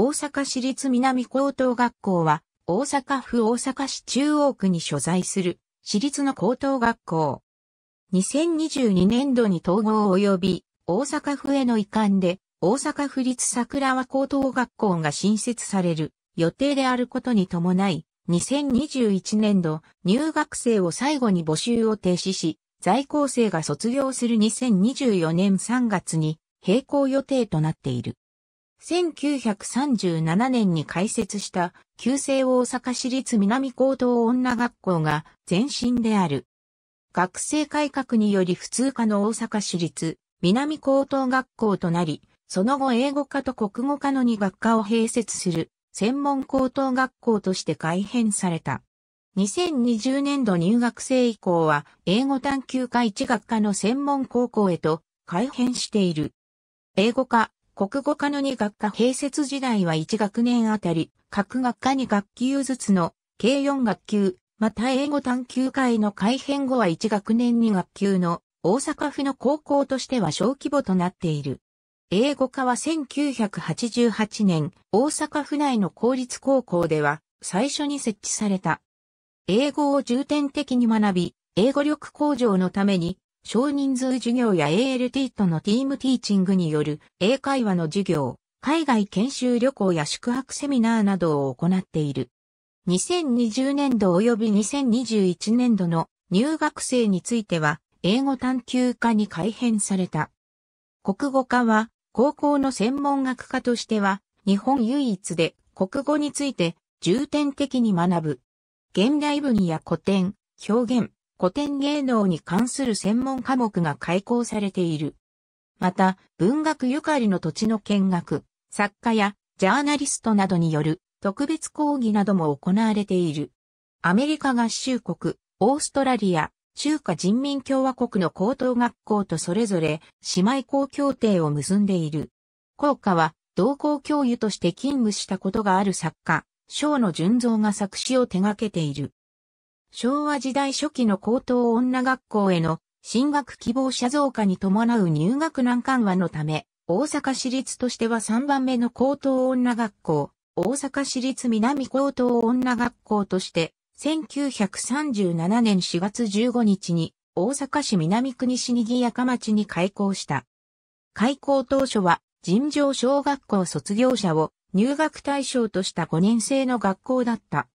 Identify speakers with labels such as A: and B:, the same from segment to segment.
A: 大阪市立南高等学校は、大阪府大阪市中央区に所在する、市立の高等学校。2022年度に統合及び、大阪府への移管で、大阪府立桜和高等学校が新設される予定であることに伴い、2021年度、入学生を最後に募集を停止し、在校生が卒業する2024年3月に、閉校予定となっている。1937年に開設した旧制大阪市立南高等女学校が前身である。学生改革により普通科の大阪市立南高等学校となり、その後英語科と国語科の2学科を併設する専門高等学校として改編された。2020年度入学生以降は英語探究科1学科の専門高校へと改編している。英語科、国語科の2学科併設時代は1学年あたり、各学科2学級ずつの計4学級、また英語探究会の改編後は1学年2学級の大阪府の高校としては小規模となっている。英語科は1988年、大阪府内の公立高校では最初に設置された。英語を重点的に学び、英語力向上のために少人数授業や ALT とのティームティーチングによる英会話の授業、海外研修旅行や宿泊セミナーなどを行っている。2020年度及び2021年度の入学生については、英語探究科に改編された。国語科は、高校の専門学科としては、日本唯一で国語について重点的に学ぶ。現代文や古典、表現、古典芸能に関する専門科目が開講されている。また、文学ゆかりの土地の見学、作家やジャーナリストなどによる特別講義なども行われている。アメリカ合衆国、オーストラリア、中華人民共和国の高等学校とそれぞれ姉妹校協定を結んでいる。校歌は同校教諭として勤務したことがある作家、章野純蔵が作詞を手掛けている。昭和時代初期の高等女学校への進学希望者増加に伴う入学難関和のため、大阪市立としては3番目の高等女学校、大阪市立南高等女学校として、1937年4月15日に大阪市南区西にやか町に開校した。開校当初は尋常小学校卒業者を入学対象とした5年生の学校だった。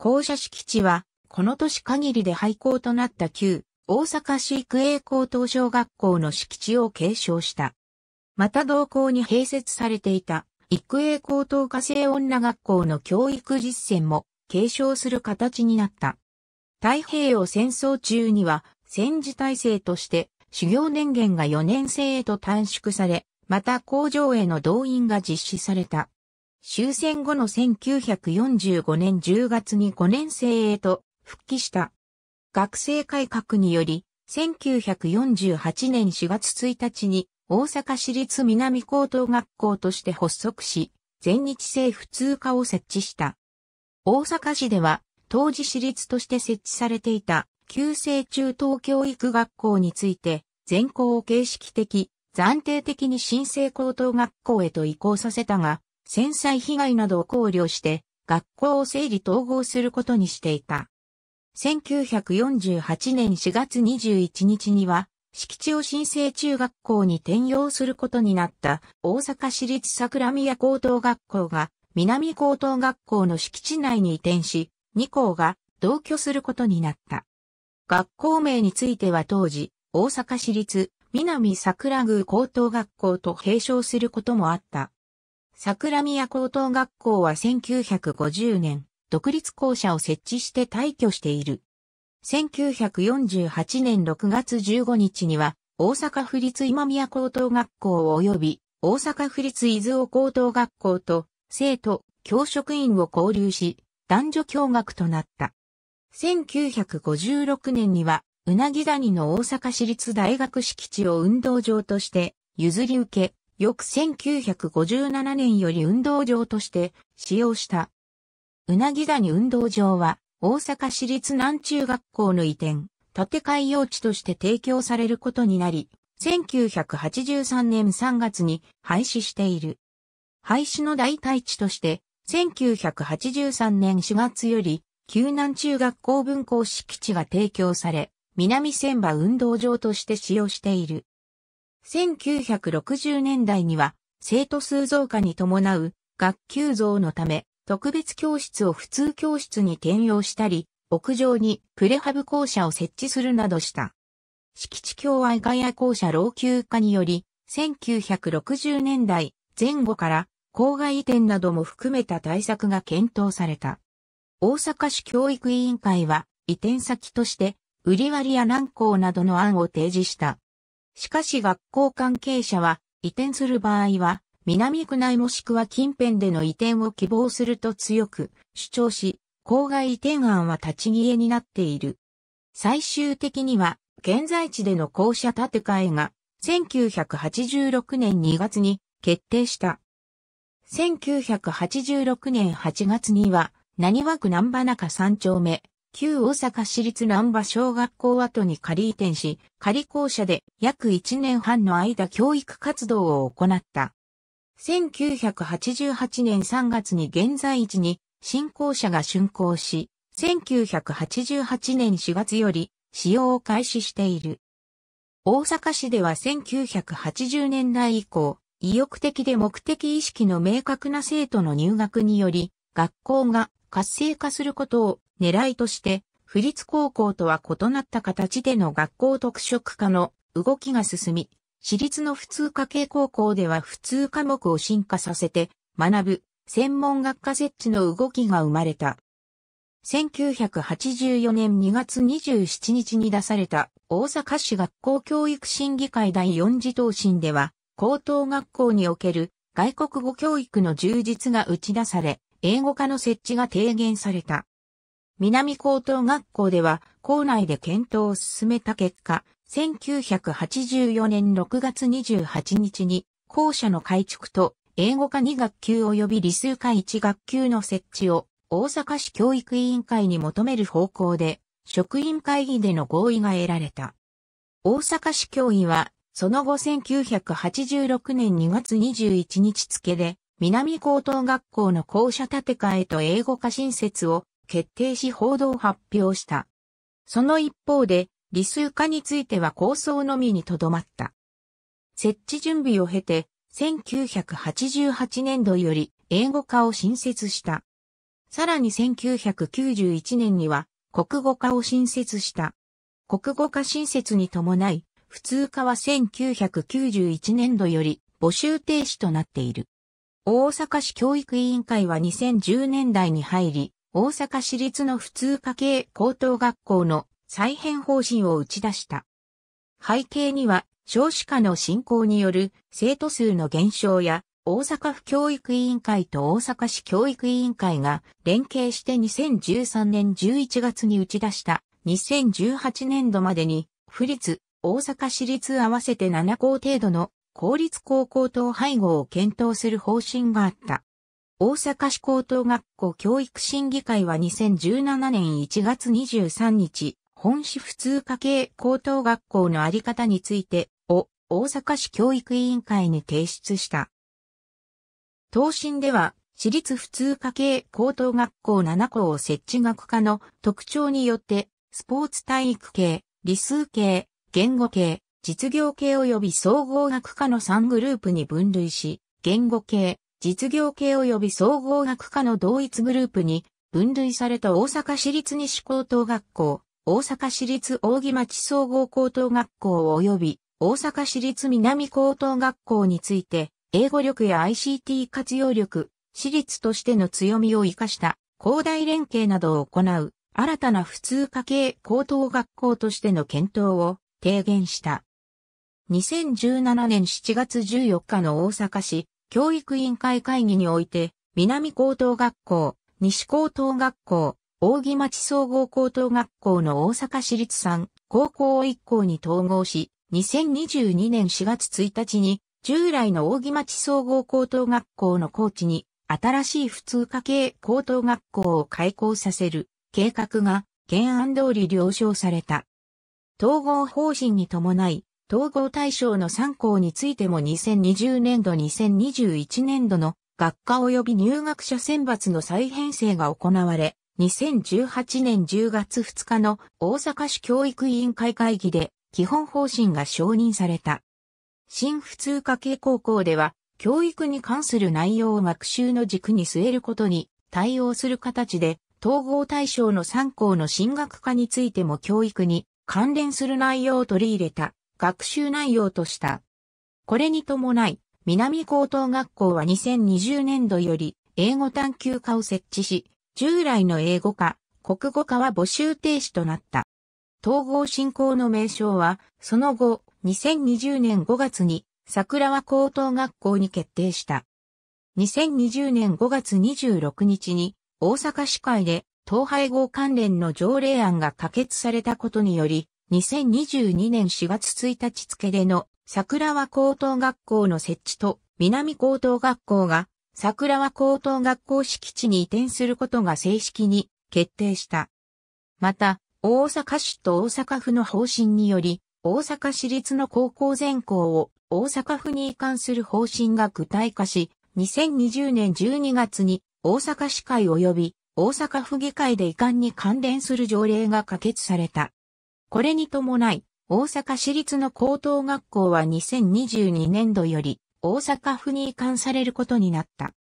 A: 校舎敷地は、この年限りで廃校となった旧、大阪市育英高等小学校の敷地を継承した。また同校に併設されていた、育英高等科生女学校の教育実践も継承する形になった。太平洋戦争中には、戦時体制として、修行年限が4年生へと短縮され、また工場への動員が実施された。終戦後の1945年10月に5年生へと復帰した。学生改革により、1948年4月1日に大阪市立南高等学校として発足し、全日制普通科を設置した。大阪市では、当時私立として設置されていた、旧制中等教育学校について、全校を形式的、暫定的に新生高等学校へと移行させたが、戦災被害などを考慮して、学校を整理統合することにしていた。1948年4月21日には、敷地を新生中学校に転用することになった大阪市立桜宮高等学校が南高等学校の敷地内に移転し、2校が同居することになった。学校名については当時、大阪市立南桜宮高等学校と併称することもあった。桜宮高等学校は1950年、独立校舎を設置して退去している。1948年6月15日には、大阪府立今宮高等学校及び、大阪府立伊豆尾高等学校と、生徒、教職員を交流し、男女共学となった。1956年には、うなぎ谷の大阪市立大学敷地を運動場として、譲り受け、翌1957年より運動場として使用した。うなぎ谷運動場は大阪市立南中学校の移転、建て替え用地として提供されることになり、1983年3月に廃止している。廃止の代替地として、1983年4月より、旧南中学校分校敷地が提供され、南千葉運動場として使用している。1960年代には生徒数増加に伴う学級増のため特別教室を普通教室に転用したり、屋上にプレハブ校舎を設置するなどした。敷地境外外野校舎老朽化により、1960年代前後から校外移転なども含めた対策が検討された。大阪市教育委員会は移転先として、売り割や難航などの案を提示した。しかし学校関係者は移転する場合は南区内もしくは近辺での移転を希望すると強く主張し、郊外移転案は立ち消えになっている。最終的には現在地での校舎建て替えが1986年2月に決定した。1986年8月には、何枠南場中3丁目、旧大阪市立南波小学校跡に仮移転し、仮校舎で約1年半の間教育活動を行った。1988年3月に現在地に新校舎が竣工し、1988年4月より使用を開始している。大阪市では1980年代以降、意欲的で目的意識の明確な生徒の入学により、学校が活性化することを狙いとして、府立高校とは異なった形での学校特色化の動きが進み、私立の普通科系高校では普通科目を進化させて学ぶ専門学科設置の動きが生まれた。1984年2月27日に出された大阪市学校教育審議会第4次答申では、高等学校における外国語教育の充実が打ち出され、英語科の設置が提言された。南高等学校では校内で検討を進めた結果、1984年6月28日に校舎の改築と英語科2学級及び理数科1学級の設置を大阪市教育委員会に求める方向で職員会議での合意が得られた。大阪市教委はその後1986年2月21日付で南高等学校の校舎建て替えと英語化新設を決定し報道発表した。その一方で、理数化については構想のみにとどまった。設置準備を経て、1988年度より英語化を新設した。さらに1991年には国語化を新設した。国語化新設に伴い、普通科は1991年度より募集停止となっている。大阪市教育委員会は2010年代に入り、大阪市立の普通科系高等学校の再編方針を打ち出した。背景には、少子化の進行による生徒数の減少や、大阪府教育委員会と大阪市教育委員会が連携して2013年11月に打ち出した2018年度までに、府立、大阪市立合わせて7校程度の公立高校等配合を検討する方針があった。大阪市高等学校教育審議会は2017年1月23日、本市普通科系高等学校のあり方についてを大阪市教育委員会に提出した。答申では、私立普通科系高等学校7校を設置学科の特徴によって、スポーツ体育系、理数系、言語系、実業系及び総合学科の3グループに分類し、言語系、実業系及び総合学科の同一グループに分類された大阪市立西高等学校、大阪市立大木町総合高等学校及び大阪市立南高等学校について、英語力や ICT 活用力、私立としての強みを活かした広大連携などを行う新たな普通科系高等学校としての検討を提言した。2017年7月14日の大阪市教育委員会会議において、南高等学校、西高等学校、大木町総合高等学校の大阪市立産高校を1校に統合し、2022年4月1日に従来の大木町総合高等学校の高知に新しい普通科系高等学校を開校させる計画が原案通り了承された。統合方針に伴い統合対象の3校についても2020年度2021年度の学科及び入学者選抜の再編成が行われ、2018年10月2日の大阪市教育委員会会議で基本方針が承認された。新普通科系高校では、教育に関する内容を学習の軸に据えることに対応する形で、統合対象の3校の進学科についても教育に関連する内容を取り入れた。学習内容とした。これに伴い、南高等学校は2020年度より英語探究科を設置し、従来の英語科、国語科は募集停止となった。統合振興の名称は、その後、2020年5月に桜和高等学校に決定した。2020年5月26日に大阪市会で統廃合関連の条例案が可決されたことにより、2022年4月1日付での桜和高等学校の設置と南高等学校が桜和高等学校敷地に移転することが正式に決定した。また、大阪市と大阪府の方針により、大阪市立の高校全校を大阪府に移管する方針が具体化し、2020年12月に大阪市会及び大阪府議会で移管に関連する条例が可決された。これに伴い、大阪市立の高等学校は2022年度より大阪府に移管されることになった。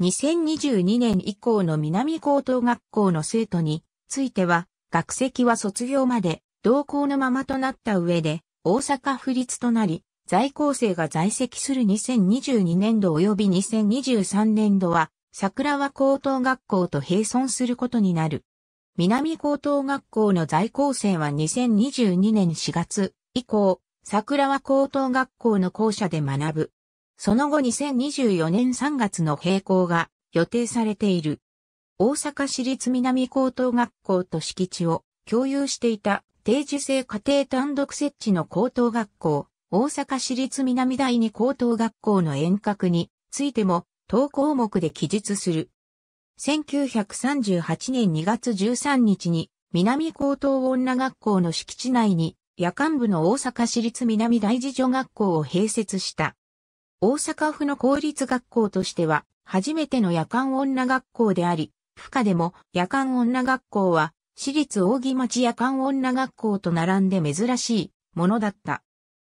A: 2022年以降の南高等学校の生徒については、学籍は卒業まで同校のままとなった上で、大阪府立となり、在校生が在籍する2022年度及び2023年度は、桜和高等学校と並存することになる。南高等学校の在校生は2022年4月以降、桜和高等学校の校舎で学ぶ。その後2024年3月の閉校が予定されている。大阪市立南高等学校と敷地を共有していた定時制家庭単独設置の高等学校、大阪市立南第二高等学校の遠隔についても、当項目で記述する。1938年2月13日に南高等女学校の敷地内に夜間部の大阪市立南大寺女学校を併設した。大阪府の公立学校としては初めての夜間女学校であり、府下でも夜間女学校は私立大木町夜間女学校と並んで珍しいものだった。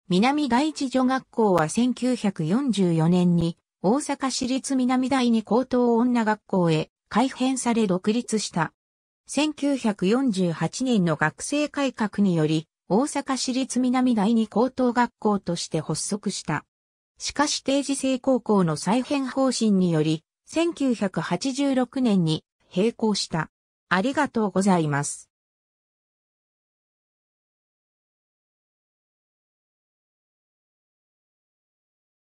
A: 南大地女学校は1944年に大阪市立南第二高等女学校へ改編され独立した。1948年の学生改革により、大阪市立南第二高等学校として発足した。しかし定時制高校の再編方針により、1986年に並行した。ありがとうございます。